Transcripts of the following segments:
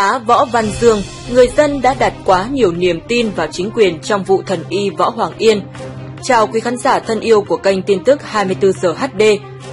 tá Võ Văn Dương, người dân đã đặt quá nhiều niềm tin vào chính quyền trong vụ thần y Võ Hoàng Yên. Chào quý khán giả thân yêu của kênh tin tức 24 giờ HD.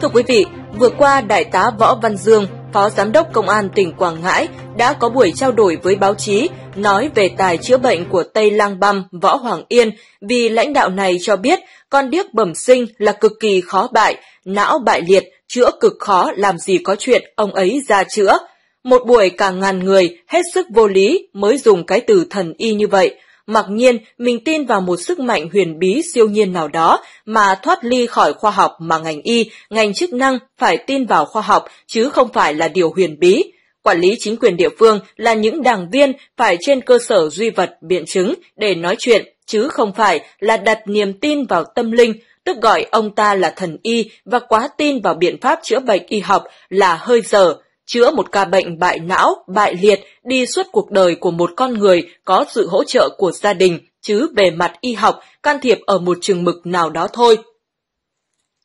Thưa quý vị, vừa qua Đại tá Võ Văn Dương, Phó Giám đốc Công an tỉnh Quảng Ngãi đã có buổi trao đổi với báo chí nói về tài chữa bệnh của Tây Lang Băm Võ Hoàng Yên vì lãnh đạo này cho biết con điếc bẩm sinh là cực kỳ khó bại, não bại liệt, chữa cực khó làm gì có chuyện ông ấy ra chữa. Một buổi cả ngàn người, hết sức vô lý mới dùng cái từ thần y như vậy. Mặc nhiên, mình tin vào một sức mạnh huyền bí siêu nhiên nào đó mà thoát ly khỏi khoa học mà ngành y, ngành chức năng phải tin vào khoa học chứ không phải là điều huyền bí. Quản lý chính quyền địa phương là những đảng viên phải trên cơ sở duy vật, biện chứng để nói chuyện, chứ không phải là đặt niềm tin vào tâm linh, tức gọi ông ta là thần y và quá tin vào biện pháp chữa bệnh y học là hơi dở, chữa một ca bệnh bại não, bại liệt đi suốt cuộc đời của một con người có sự hỗ trợ của gia đình, chứ bề mặt y học can thiệp ở một trường mực nào đó thôi.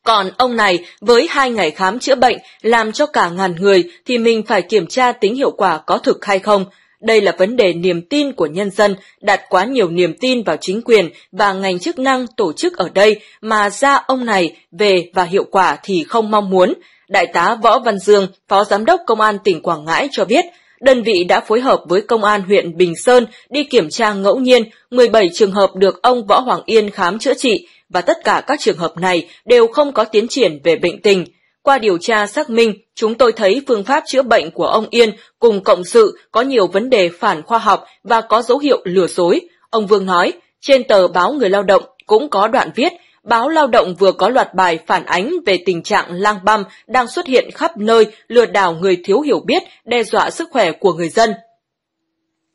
Còn ông này với hai ngày khám chữa bệnh làm cho cả ngàn người thì mình phải kiểm tra tính hiệu quả có thực hay không. Đây là vấn đề niềm tin của nhân dân, đặt quá nhiều niềm tin vào chính quyền và ngành chức năng tổ chức ở đây mà ra ông này về và hiệu quả thì không mong muốn. Đại tá Võ Văn Dương, Phó Giám đốc Công an tỉnh Quảng Ngãi cho biết, đơn vị đã phối hợp với Công an huyện Bình Sơn đi kiểm tra ngẫu nhiên 17 trường hợp được ông Võ Hoàng Yên khám chữa trị và tất cả các trường hợp này đều không có tiến triển về bệnh tình. Qua điều tra xác minh, chúng tôi thấy phương pháp chữa bệnh của ông Yên cùng cộng sự có nhiều vấn đề phản khoa học và có dấu hiệu lừa dối. Ông Vương nói, trên tờ báo Người Lao động cũng có đoạn viết Báo Lao động vừa có loạt bài phản ánh về tình trạng lang băm đang xuất hiện khắp nơi lừa đảo người thiếu hiểu biết, đe dọa sức khỏe của người dân.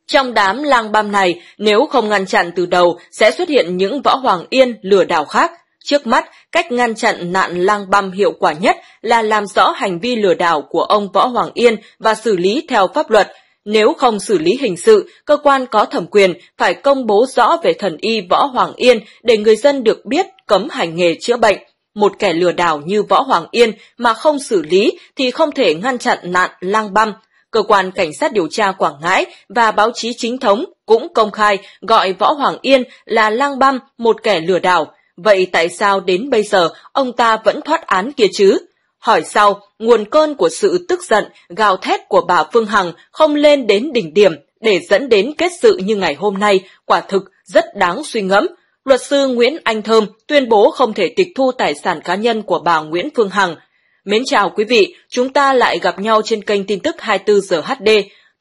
Trong đám lang băm này, nếu không ngăn chặn từ đầu, sẽ xuất hiện những võ hoàng yên lừa đảo khác. Trước mắt, cách ngăn chặn nạn lang băm hiệu quả nhất là làm rõ hành vi lừa đảo của ông Võ Hoàng Yên và xử lý theo pháp luật, nếu không xử lý hình sự, cơ quan có thẩm quyền phải công bố rõ về thần y Võ Hoàng Yên để người dân được biết cấm hành nghề chữa bệnh. Một kẻ lừa đảo như Võ Hoàng Yên mà không xử lý thì không thể ngăn chặn nạn lang băm. Cơ quan Cảnh sát điều tra Quảng Ngãi và báo chí chính thống cũng công khai gọi Võ Hoàng Yên là lang băm một kẻ lừa đảo. Vậy tại sao đến bây giờ ông ta vẫn thoát án kia chứ? Hỏi sau, nguồn cơn của sự tức giận, gào thét của bà Phương Hằng không lên đến đỉnh điểm để dẫn đến kết sự như ngày hôm nay, quả thực rất đáng suy ngẫm. Luật sư Nguyễn Anh Thơm tuyên bố không thể tịch thu tài sản cá nhân của bà Nguyễn Phương Hằng. Mến chào quý vị, chúng ta lại gặp nhau trên kênh tin tức 24 giờ HD.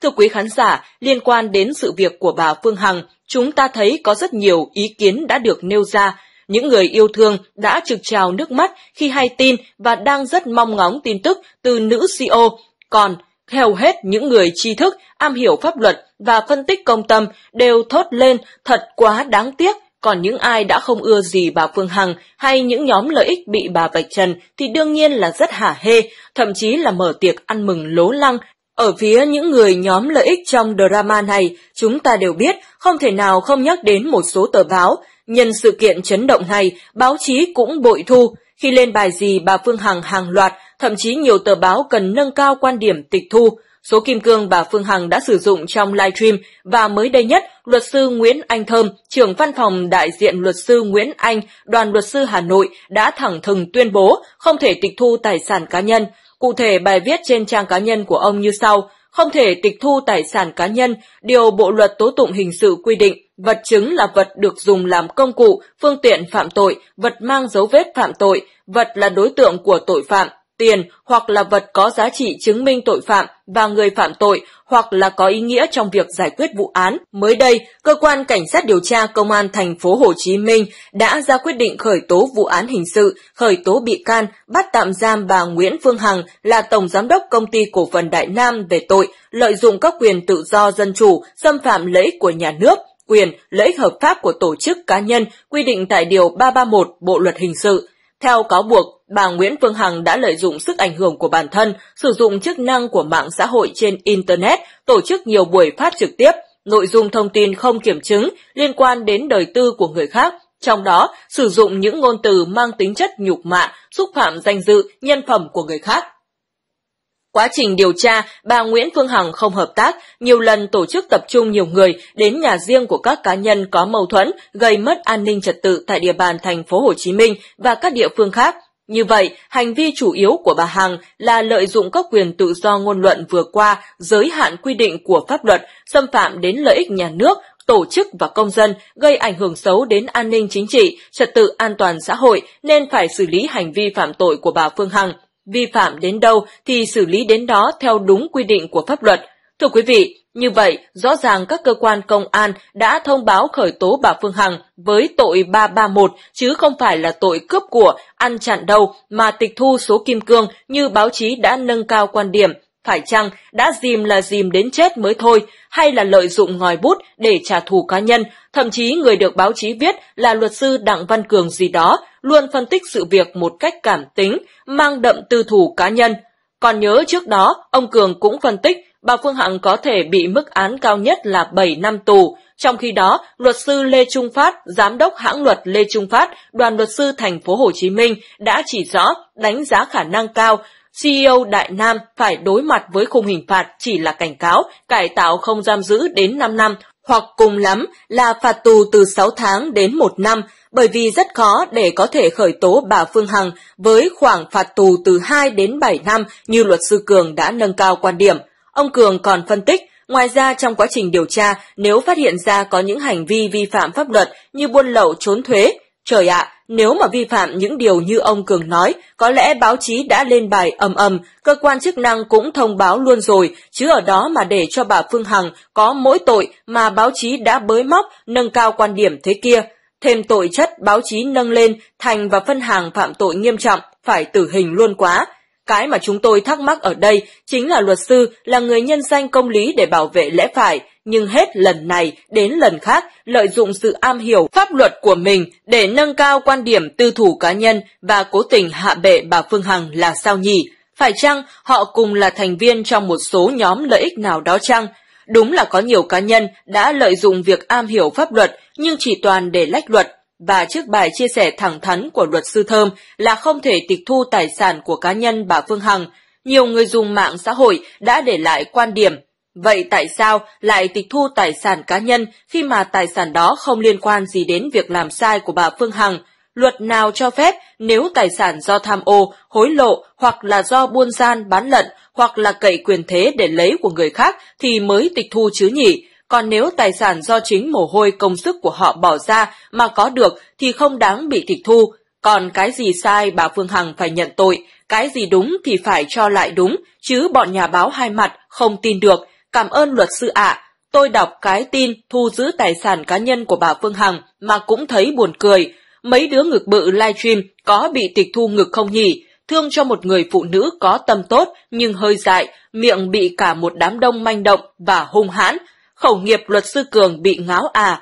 Thưa quý khán giả, liên quan đến sự việc của bà Phương Hằng, chúng ta thấy có rất nhiều ý kiến đã được nêu ra, những người yêu thương đã trực trào nước mắt khi hay tin và đang rất mong ngóng tin tức từ nữ CEO. Còn hầu hết những người tri thức, am hiểu pháp luật và phân tích công tâm đều thốt lên thật quá đáng tiếc. Còn những ai đã không ưa gì bà Phương Hằng hay những nhóm lợi ích bị bà vạch trần thì đương nhiên là rất hả hê, thậm chí là mở tiệc ăn mừng lố lăng ở phía những người nhóm lợi ích trong drama này, chúng ta đều biết không thể nào không nhắc đến một số tờ báo Nhân sự kiện chấn động này, báo chí cũng bội thu. Khi lên bài gì bà Phương Hằng hàng loạt, thậm chí nhiều tờ báo cần nâng cao quan điểm tịch thu. Số kim cương bà Phương Hằng đã sử dụng trong live stream và mới đây nhất, luật sư Nguyễn Anh Thơm, trưởng văn phòng đại diện luật sư Nguyễn Anh, đoàn luật sư Hà Nội đã thẳng thừng tuyên bố không thể tịch thu tài sản cá nhân. Cụ thể bài viết trên trang cá nhân của ông như sau, không thể tịch thu tài sản cá nhân, điều Bộ Luật Tố Tụng Hình sự quy định Vật chứng là vật được dùng làm công cụ, phương tiện phạm tội, vật mang dấu vết phạm tội, vật là đối tượng của tội phạm, tiền hoặc là vật có giá trị chứng minh tội phạm và người phạm tội hoặc là có ý nghĩa trong việc giải quyết vụ án. Mới đây, cơ quan cảnh sát điều tra công an thành phố Hồ Chí Minh đã ra quyết định khởi tố vụ án hình sự, khởi tố bị can, bắt tạm giam bà Nguyễn Phương Hằng là tổng giám đốc công ty cổ phần Đại Nam về tội lợi dụng các quyền tự do dân chủ, xâm phạm lợi ích của nhà nước quyền, lợi ích hợp pháp của tổ chức cá nhân quy định tại Điều 331 Bộ Luật Hình sự. Theo cáo buộc, bà Nguyễn Phương Hằng đã lợi dụng sức ảnh hưởng của bản thân, sử dụng chức năng của mạng xã hội trên Internet, tổ chức nhiều buổi phát trực tiếp, nội dung thông tin không kiểm chứng liên quan đến đời tư của người khác, trong đó sử dụng những ngôn từ mang tính chất nhục mạ, xúc phạm danh dự, nhân phẩm của người khác. Quá trình điều tra, bà Nguyễn Phương Hằng không hợp tác, nhiều lần tổ chức tập trung nhiều người đến nhà riêng của các cá nhân có mâu thuẫn, gây mất an ninh trật tự tại địa bàn thành phố Hồ Chí Minh và các địa phương khác. Như vậy, hành vi chủ yếu của bà Hằng là lợi dụng các quyền tự do ngôn luận vừa qua, giới hạn quy định của pháp luật, xâm phạm đến lợi ích nhà nước, tổ chức và công dân, gây ảnh hưởng xấu đến an ninh chính trị, trật tự an toàn xã hội nên phải xử lý hành vi phạm tội của bà Phương Hằng vi phạm đến đâu thì xử lý đến đó theo đúng quy định của pháp luật. Thưa quý vị, như vậy, rõ ràng các cơ quan công an đã thông báo khởi tố bà Phương Hằng với tội 331 chứ không phải là tội cướp của, ăn chặn đâu mà tịch thu số kim cương như báo chí đã nâng cao quan điểm. Phải chăng đã dìm là dìm đến chết mới thôi hay là lợi dụng ngòi bút để trả thù cá nhân, thậm chí người được báo chí viết là luật sư Đặng Văn Cường gì đó luôn phân tích sự việc một cách cảm tính, mang đậm tư thủ cá nhân. Còn nhớ trước đó, ông Cường cũng phân tích bà Phương Hằng có thể bị mức án cao nhất là 7 năm tù. Trong khi đó, luật sư Lê Trung Phát, giám đốc hãng luật Lê Trung Phát, đoàn luật sư thành phố Hồ Chí Minh đã chỉ rõ đánh giá khả năng cao CEO Đại Nam phải đối mặt với khung hình phạt chỉ là cảnh cáo, cải tạo không giam giữ đến 5 năm, hoặc cùng lắm là phạt tù từ 6 tháng đến 1 năm, bởi vì rất khó để có thể khởi tố bà Phương Hằng với khoảng phạt tù từ 2 đến 7 năm như luật sư Cường đã nâng cao quan điểm. Ông Cường còn phân tích, ngoài ra trong quá trình điều tra, nếu phát hiện ra có những hành vi vi phạm pháp luật như buôn lậu trốn thuế, trời ạ, à, nếu mà vi phạm những điều như ông Cường nói, có lẽ báo chí đã lên bài ầm ầm, cơ quan chức năng cũng thông báo luôn rồi, chứ ở đó mà để cho bà Phương Hằng có mỗi tội mà báo chí đã bới móc, nâng cao quan điểm thế kia thêm tội chất báo chí nâng lên thành và phân hàng phạm tội nghiêm trọng, phải tử hình luôn quá. Cái mà chúng tôi thắc mắc ở đây chính là luật sư là người nhân danh công lý để bảo vệ lẽ phải, nhưng hết lần này đến lần khác lợi dụng sự am hiểu pháp luật của mình để nâng cao quan điểm tư thủ cá nhân và cố tình hạ bệ bà Phương Hằng là sao nhỉ? Phải chăng họ cùng là thành viên trong một số nhóm lợi ích nào đó chăng? Đúng là có nhiều cá nhân đã lợi dụng việc am hiểu pháp luật nhưng chỉ toàn để lách luật và trước bài chia sẻ thẳng thắn của luật sư Thơm là không thể tịch thu tài sản của cá nhân bà Phương Hằng, nhiều người dùng mạng xã hội đã để lại quan điểm. Vậy tại sao lại tịch thu tài sản cá nhân khi mà tài sản đó không liên quan gì đến việc làm sai của bà Phương Hằng? Luật nào cho phép nếu tài sản do tham ô, hối lộ hoặc là do buôn gian bán lận hoặc là cậy quyền thế để lấy của người khác thì mới tịch thu chứ nhỉ? Còn nếu tài sản do chính mồ hôi công sức của họ bỏ ra mà có được thì không đáng bị tịch thu. Còn cái gì sai bà Phương Hằng phải nhận tội, cái gì đúng thì phải cho lại đúng, chứ bọn nhà báo hai mặt không tin được. Cảm ơn luật sư ạ. À. Tôi đọc cái tin thu giữ tài sản cá nhân của bà Phương Hằng mà cũng thấy buồn cười mấy đứa ngực bự livestream có bị tịch thu ngực không nhỉ? Thương cho một người phụ nữ có tâm tốt nhưng hơi dại, miệng bị cả một đám đông manh động và hung hãn. Khẩu nghiệp luật sư Cường bị ngáo à.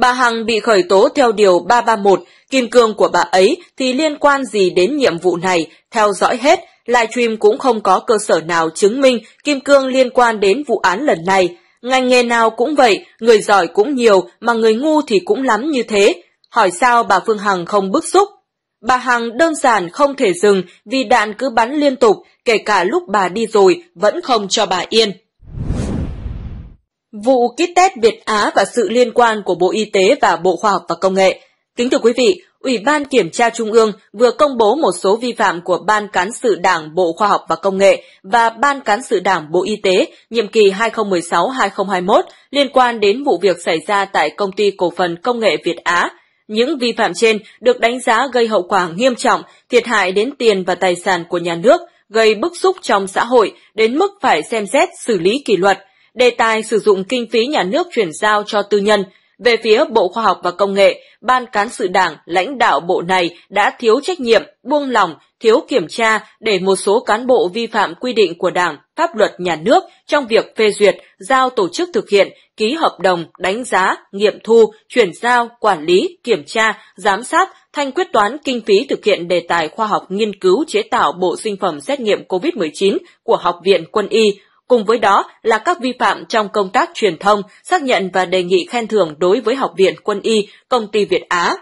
Bà Hằng bị khởi tố theo Điều 331, kim cương của bà ấy thì liên quan gì đến nhiệm vụ này, theo dõi hết, livestream cũng không có cơ sở nào chứng minh kim cương liên quan đến vụ án lần này. Ngành nghề nào cũng vậy, người giỏi cũng nhiều, mà người ngu thì cũng lắm như thế. Hỏi sao bà Phương Hằng không bức xúc? Bà Hằng đơn giản không thể dừng vì đạn cứ bắn liên tục, kể cả lúc bà đi rồi vẫn không cho bà yên. Vụ kit test Việt Á và sự liên quan của Bộ Y tế và Bộ Khoa học và Công nghệ. Kính thưa quý vị, Ủy ban Kiểm tra Trung ương vừa công bố một số vi phạm của Ban Cán sự Đảng Bộ Khoa học và Công nghệ và Ban Cán sự Đảng Bộ Y tế nhiệm kỳ 2016-2021 liên quan đến vụ việc xảy ra tại Công ty Cổ phần Công nghệ Việt Á những vi phạm trên được đánh giá gây hậu quả nghiêm trọng, thiệt hại đến tiền và tài sản của nhà nước, gây bức xúc trong xã hội đến mức phải xem xét xử lý kỷ luật. Đề tài sử dụng kinh phí nhà nước chuyển giao cho tư nhân. Về phía Bộ Khoa học và Công nghệ, Ban Cán sự Đảng, lãnh đạo bộ này đã thiếu trách nhiệm, buông lỏng, thiếu kiểm tra để một số cán bộ vi phạm quy định của Đảng, pháp luật nhà nước trong việc phê duyệt, giao tổ chức thực hiện ký hợp đồng, đánh giá, nghiệm thu, chuyển giao, quản lý, kiểm tra, giám sát, thanh quyết toán kinh phí thực hiện đề tài khoa học nghiên cứu chế tạo bộ sinh phẩm xét nghiệm COVID-19 của Học viện Quân y, cùng với đó là các vi phạm trong công tác truyền thông, xác nhận và đề nghị khen thưởng đối với Học viện Quân y, Công ty Việt Á,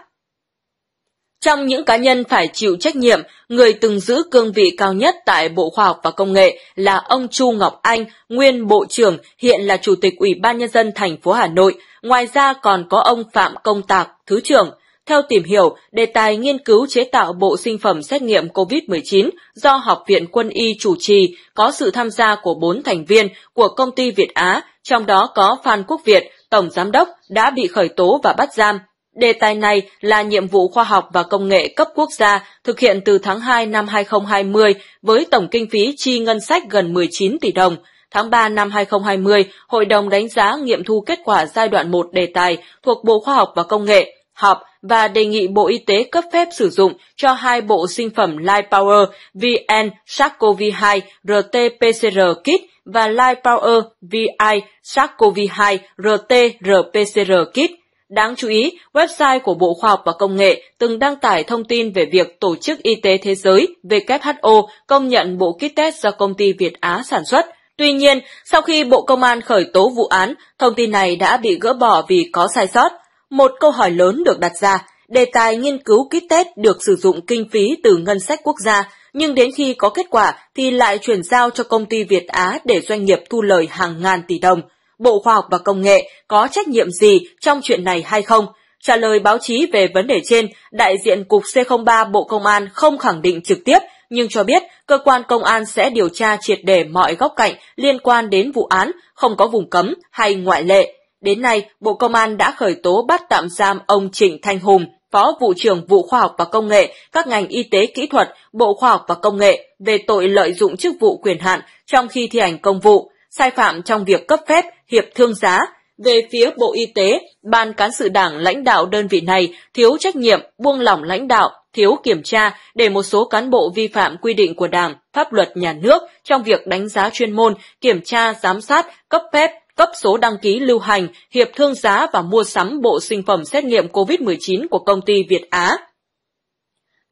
trong những cá nhân phải chịu trách nhiệm, người từng giữ cương vị cao nhất tại Bộ Khoa học và Công nghệ là ông Chu Ngọc Anh, nguyên Bộ trưởng, hiện là Chủ tịch Ủy ban Nhân dân thành phố Hà Nội. Ngoài ra còn có ông Phạm Công Tạc, Thứ trưởng. Theo tìm hiểu, đề tài nghiên cứu chế tạo bộ sinh phẩm xét nghiệm COVID-19 do Học viện Quân y chủ trì có sự tham gia của 4 thành viên của công ty Việt Á, trong đó có Phan Quốc Việt, Tổng Giám đốc, đã bị khởi tố và bắt giam Đề tài này là nhiệm vụ khoa học và công nghệ cấp quốc gia thực hiện từ tháng 2 năm 2020 với tổng kinh phí chi ngân sách gần 19 tỷ đồng. Tháng 3 năm 2020, Hội đồng đánh giá nghiệm thu kết quả giai đoạn 1 đề tài thuộc Bộ Khoa học và Công nghệ họp và đề nghị Bộ Y tế cấp phép sử dụng cho hai bộ sinh phẩm Power VN SARS-CoV-2 RT-PCR kit và Power VI SARS-CoV-2 RT-RPCR kit Đáng chú ý, website của Bộ Khoa học và Công nghệ từng đăng tải thông tin về việc Tổ chức Y tế Thế giới WHO công nhận bộ kit test do công ty Việt Á sản xuất. Tuy nhiên, sau khi Bộ Công an khởi tố vụ án, thông tin này đã bị gỡ bỏ vì có sai sót. Một câu hỏi lớn được đặt ra, đề tài nghiên cứu kit test được sử dụng kinh phí từ ngân sách quốc gia, nhưng đến khi có kết quả thì lại chuyển giao cho công ty Việt Á để doanh nghiệp thu lời hàng ngàn tỷ đồng – Bộ Khoa học và Công nghệ có trách nhiệm gì trong chuyện này hay không? Trả lời báo chí về vấn đề trên, đại diện Cục C03 Bộ Công an không khẳng định trực tiếp, nhưng cho biết cơ quan công an sẽ điều tra triệt để mọi góc cạnh liên quan đến vụ án, không có vùng cấm hay ngoại lệ. Đến nay, Bộ Công an đã khởi tố bắt tạm giam ông Trịnh Thanh Hùng, Phó Vụ trưởng Vụ Khoa học và Công nghệ, các ngành y tế kỹ thuật, Bộ Khoa học và Công nghệ về tội lợi dụng chức vụ quyền hạn trong khi thi hành công vụ sai phạm trong việc cấp phép hiệp thương giá. Về phía Bộ Y tế, Ban Cán sự Đảng lãnh đạo đơn vị này thiếu trách nhiệm, buông lỏng lãnh đạo, thiếu kiểm tra để một số cán bộ vi phạm quy định của Đảng, pháp luật nhà nước trong việc đánh giá chuyên môn, kiểm tra, giám sát, cấp phép, cấp số đăng ký lưu hành, hiệp thương giá và mua sắm bộ sinh phẩm xét nghiệm COVID-19 của công ty Việt Á.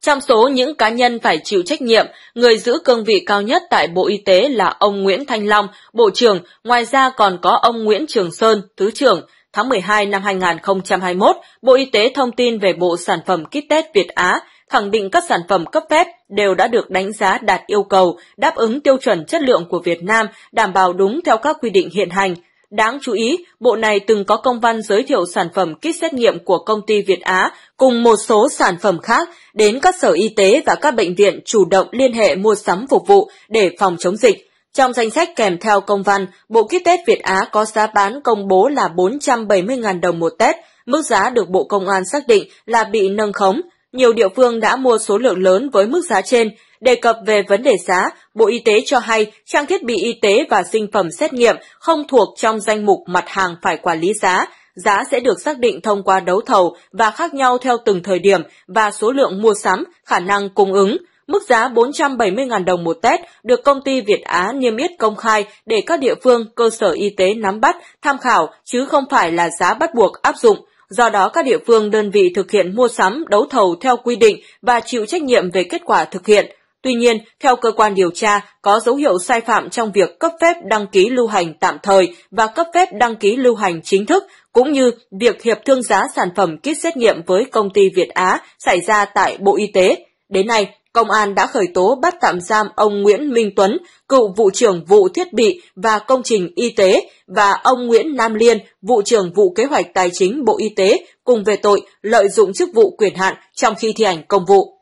Trong số những cá nhân phải chịu trách nhiệm, người giữ cương vị cao nhất tại Bộ Y tế là ông Nguyễn Thanh Long, Bộ trưởng, ngoài ra còn có ông Nguyễn Trường Sơn, Thứ trưởng. Tháng 12 năm 2021, Bộ Y tế thông tin về bộ sản phẩm kit test Việt Á, khẳng định các sản phẩm cấp phép đều đã được đánh giá đạt yêu cầu, đáp ứng tiêu chuẩn chất lượng của Việt Nam, đảm bảo đúng theo các quy định hiện hành. Đáng chú ý, bộ này từng có công văn giới thiệu sản phẩm kit xét nghiệm của công ty Việt Á cùng một số sản phẩm khác đến các sở y tế và các bệnh viện chủ động liên hệ mua sắm phục vụ để phòng chống dịch. Trong danh sách kèm theo công văn, bộ kit test Việt Á có giá bán công bố là 470.000 đồng một test, mức giá được Bộ Công an xác định là bị nâng khống. Nhiều địa phương đã mua số lượng lớn với mức giá trên Đề cập về vấn đề giá, Bộ Y tế cho hay trang thiết bị y tế và sinh phẩm xét nghiệm không thuộc trong danh mục mặt hàng phải quản lý giá, giá sẽ được xác định thông qua đấu thầu và khác nhau theo từng thời điểm và số lượng mua sắm, khả năng cung ứng. Mức giá 470.000 đồng một Tết được công ty Việt Á niêm yết công khai để các địa phương, cơ sở y tế nắm bắt, tham khảo chứ không phải là giá bắt buộc áp dụng. Do đó các địa phương đơn vị thực hiện mua sắm, đấu thầu theo quy định và chịu trách nhiệm về kết quả thực hiện. Tuy nhiên, theo cơ quan điều tra, có dấu hiệu sai phạm trong việc cấp phép đăng ký lưu hành tạm thời và cấp phép đăng ký lưu hành chính thức, cũng như việc hiệp thương giá sản phẩm kit xét nghiệm với công ty Việt Á xảy ra tại Bộ Y tế. Đến nay, Công an đã khởi tố bắt tạm giam ông Nguyễn Minh Tuấn, cựu vụ trưởng vụ thiết bị và công trình y tế và ông Nguyễn Nam Liên, vụ trưởng vụ kế hoạch tài chính Bộ Y tế cùng về tội lợi dụng chức vụ quyền hạn trong khi thi hành công vụ.